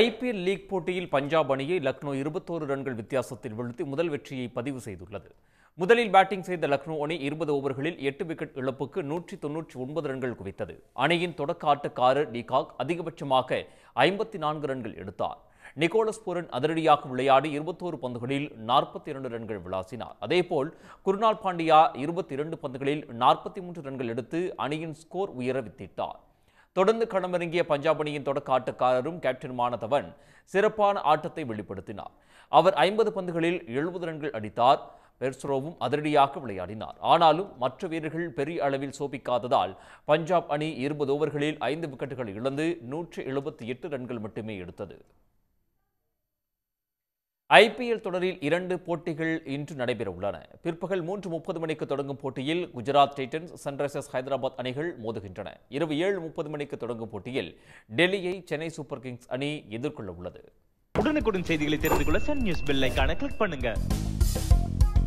IPL league போட்டியில் பஞ்சாப் அணியை லக்னோ இருபத்தோரு ரன்கள் வித்தியாசத்தில் வீழ்த்தி முதல் வெற்றியை பதிவு செய்துள்ளது முதலில் பேட்டிங் செய்த லக்னோ அணி இருபது ஓவர்களில் எட்டு விக்கெட் இழப்புக்கு நூற்றி தொன்னூற்றி ஒன்பது ரன்கள் குவித்தது அணியின் தொடக்க ஆட்டக்காரர் டிகாக் அதிகபட்சமாக ஐம்பத்தி நான்கு ரன்கள் எடுத்தார் நிக்கோலஸ் பூரன் அதிரடியாக விளையாடி இருபத்தோரு பந்துகளில் நாற்பத்தி இரண்டு ரன்கள் விளாசினார் அதேபோல் குருநாள் பாண்டியா இருபத்தி இரண்டு பந்துகளில் நாற்பத்தி மூன்று ரன்கள் எடுத்து அணியின் ஸ்கோர் உயர வித்திட்டார் தொடர்ந்து களமிறங்கிய பஞ்சாப் அணியின் தொடக்க ஆட்டக்காரரும் கேப்டனுமான சிறப்பான ஆட்டத்தை வெளிப்படுத்தினார் அவர் ஐம்பது பந்துகளில் எழுபது ரன்கள் அடித்தார் பெர்ஸ்ரோவும் அதிரடியாக விளையாடினார் ஆனாலும் மற்ற வீரர்கள் பெரிய அளவில் சோபிக்காததால் பஞ்சாப் அணி இருபது ஓவர்களில் ஐந்து விக்கெட்டுகள் இழந்து நூற்றி எழுபத்தி எட்டு ரன்கள் மட்டுமே எடுத்தது ஐபிஎல் தொடரில் இரண்டு போட்டிகள் இன்று நடைபெற உள்ளன பிற்பகல் மூன்று முப்பது மணிக்கு தொடங்கும் போட்டியில் குஜராத் டைட்டன்ஸ் சன்ரைசர்ஸ் ஹைதராபாத் அணிகள் மோதுகின்றன இரவு ஏழு முப்பது மணிக்கு தொடங்கும் போட்டியில் டெல்லியை சென்னை சூப்பர் கிங்ஸ் அணி எதிர்கொள்ள உள்ளது உடனுக்குடன் செய்திகளை தெரிந்து கொள்ள சன் நியூஸ் பெல் கிளிக் பண்ணுங்க